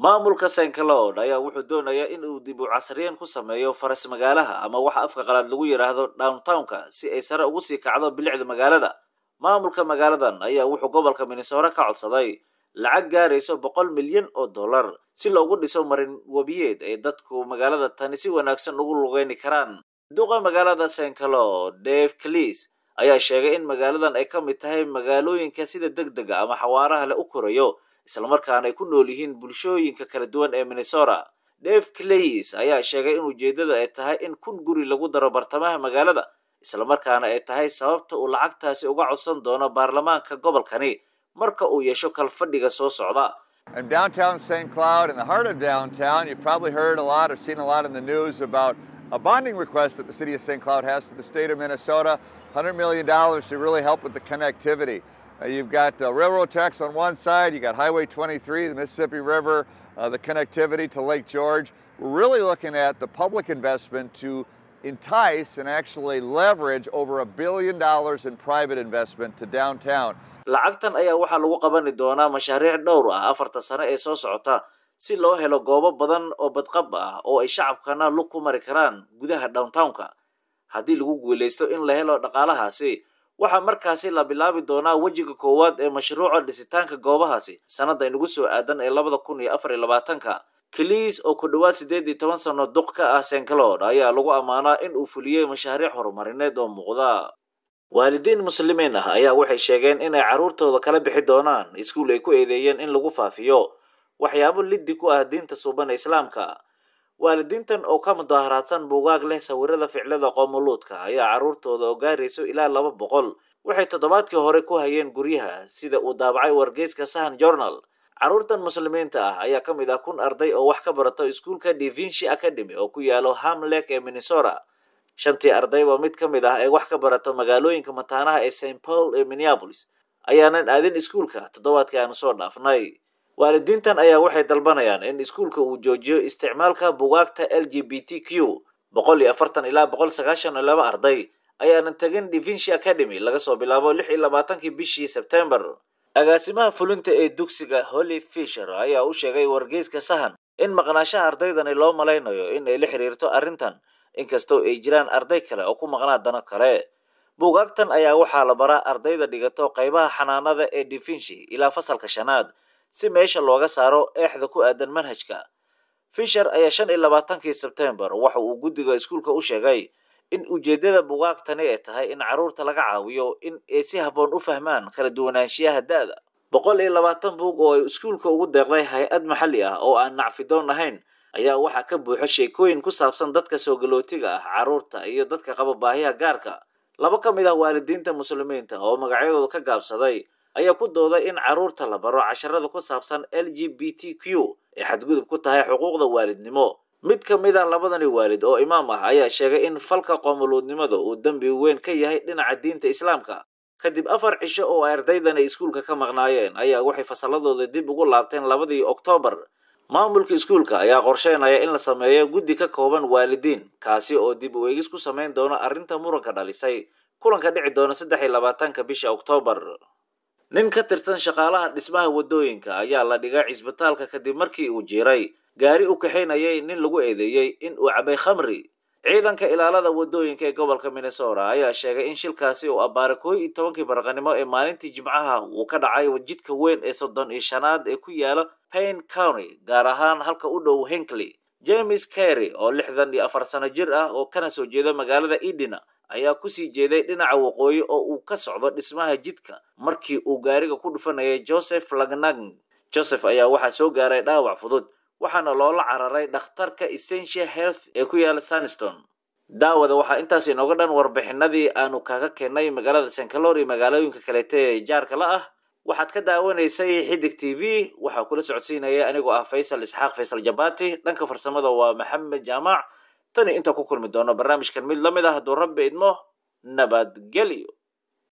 maamulka sankaloon ayaa wuxuu doonayaa in uu dib u casriyan ku sameeyo faras magaalaha ama waxa afka qalaad lagu yidhaahdo downtownka si ay sare ugu sii kacdo bilicda magaalada maamulka magaaladan ayaa wuxuu gobolka minnesota ka codsaday lacag gaarayso boqol milyan oo dollar si loogu dhiso marin webiyeed ay dadku magaalada tani si wanaagsan ugu lugayni karaan duqa magaalada sankalo dave clis ayaa sheegay in magaaladan ay ka mid tahay magaalooyinka sida deg dega ama xawaaraha le u korayo islamarkaana ay ku nool yihiin bulshooyinka kala duwan ee minnesota dave clays ayaa sheegay in ujeeddada ay tahay in kun guri lagu daro bartamaha magaalada islamarkaana ay tahay sababta uu lacagtaasi uga codsan doono baarlamaanka gobolkani marka uu yeesho kalfadhiga soo socda abonding request that the city of st cloud has the state of minnesota 100 million dollars to really the connectivity Uh, you've got uh, railroad tracks on one side, you got Highway 23, the Mississippi River, uh, the connectivity to Lake George. We're really looking at the public investment to entice and actually leverage over a billion dollars in private investment to downtown. lacagtan ayaa waxaa lagu qabani doonaa mashaariic dhowr ah afarta sano ee soo socota si loo helo goobo badan oo badqab ah oo ay shacabkana lug ku mari karaan gudaha downtownka haddii lagu guulaysto in la helo dhaqaalahaasi waxaa markaasi la bilaabi doonaa wejiga koowaad ee mashruuca dhisitaanka goobahaasi sannadda inagu soo aadan ee labada kun iyo afar iyo labaatanka kaliis oo ku dhowaad siddeed iyo toban sanno duq ka ah sengalod ayaa lagu ammaanaa in uu fuliyey mashaariic horumarineed oo muuqda waalidiin muslimiin ah ayaa waxay sheegeen inay carruurtooda kala bixi doonaan iskuul ay ku eedeeyeen in lagu faafiyo waxyaabo liddi ku ah diinta suuban ee islaamka waalidiintan oo ka mudaharaadsan buugaag leh sawirada ficlada qoomuluudka ayaa caruurtooda oo gaarayso ilaa laba boqol waxay toddobaadkii hore ku hayeen guryaha sida uu daabacay wargeyska sahan journal caruurtan muslimiinta ah ayaa ka mid ah kun arday oo wax ka barato iskuulka divinshi academy oo ku yaalo hamlek ee minnesota shantii ardayba mid ka mid ah ee wax ka barato magaalooyinka mataanaha ee st paul ee minneapolis ayaanan aadin iskuulka toddobaadkii aanu soo dhaafnay waalidiintan ayaa waxay dalbanayaan in iskuulka uu joojiyo isticmaalka bugaagta l g b t q boqol iyo afartan ilaa boqol sagaashan iyo laba arday ayaanan tegin divinshi academy laga soo bilaabo lix iyo labaatankii bishii sebtembar agaasimaha fulinta ee dugsiga holly fisher ayaa u sheegay wargeyska sahan in maqnaashaha ardaydani loo malaynayo in ay la xiriirto arrintan inkastoo ay jiraan arday kale oo ku maqnaa dano kale buugaagtan ayaa waxaa la baraa ardayda dhigato qaybaha xanaanada ee divinshi ilaa fasalka shanaad si meesha looga saaro eexda ku aadan manhajka fisher ayaa shan iyo labaatankii sebtembar waxa uu guddiga iskuulka u sheegay in ujeeddada bugaagtani ay tahay in carruurta laga caawiyo in ay si habboon u fahmaan kala duwanaanshiyaha da'da boqol iyo labaatan buug oo ay iskuulka ugu deeqday hay-ad maxalli ah oo aan nacfidoon ahayn ayaa waxaa ka buuxo sheekooyin ku saabsan dadka soo galootiga ah carruurta iyo dadka qaba baahiya gaarka laba ka mid ah waalidiinta muslimiinta oo magacyadooda ka gaabsaday ayaa ku dooday in carruurta la baro casharada ku saabsan l g b t q ay xadgudub ku tahay xuquuqda waalidnimo mid ka mid a ah labadani waalid oo imaam ah ayaa sheegay in falka qoomaluudnimada uu dembi weyn ka yahay dhinaca diinta islaamka kadib afar cisho oo ay ardaydani iskuulka ka maqnaayeen ayaa waxay fasalladooda dib ugu laabteen labadii oktoobar maamulka iskuulka ayaa qorsheynaya in la sameeyo guddi ka kooban waalidiin kaasi oo dib u eegis ku samayn doono arrinta muranka dhalisay kulanka dhici doona saddex iyo labaatanka bisha oktoobar nin ka tirsan shaqaalaha dhismaha waddooyinka ayaa la dhigay cisbitaalka kadib markii uu jiray gaari u kaxaynayay nin lagu eedeeyey in uu cabay khamri ciidanka ilaalada waddooyinka ee gobolka minnesota ayaa sheegay in shilkaasi uu abbaaray koo iyo tobankii baraqanimo ee maalintii jimcaha uu ka dhacay jidka weyn ee soddon iyo shanaad ee ku yaala pain county gaar ahaan halka u dhow hinkley james carry oo lixdan iyo afar sano jir ah oo kana soo jeeda magaalada edina ayaa kusii jeeday dhinaca waqooyi oo uu ka socdo dhismaha jidka markii uu gaariga ku dhufanayay joseph lagnang joseph ayaa waxaa soo gaaray dhaawac fudud waxaana loola cararay dhakhtarka essentia health ee ku yaala sunston daawada waxaa intaas inooga dhan warbixinadii aanu kaga keennay magaalada sankalori magaalooyinka kaleete ee jaarka la ah waxaad ka daawanaysay xidig t v waxaa kula socodsiinaya anigoo ah faysal isxaaq faysal jabaati dhanka farsamada waa maxamed jaamac tani inta ku kulmi doono barnaamijkan mid la mid ah hadduu rabbi idmo nabadgelyo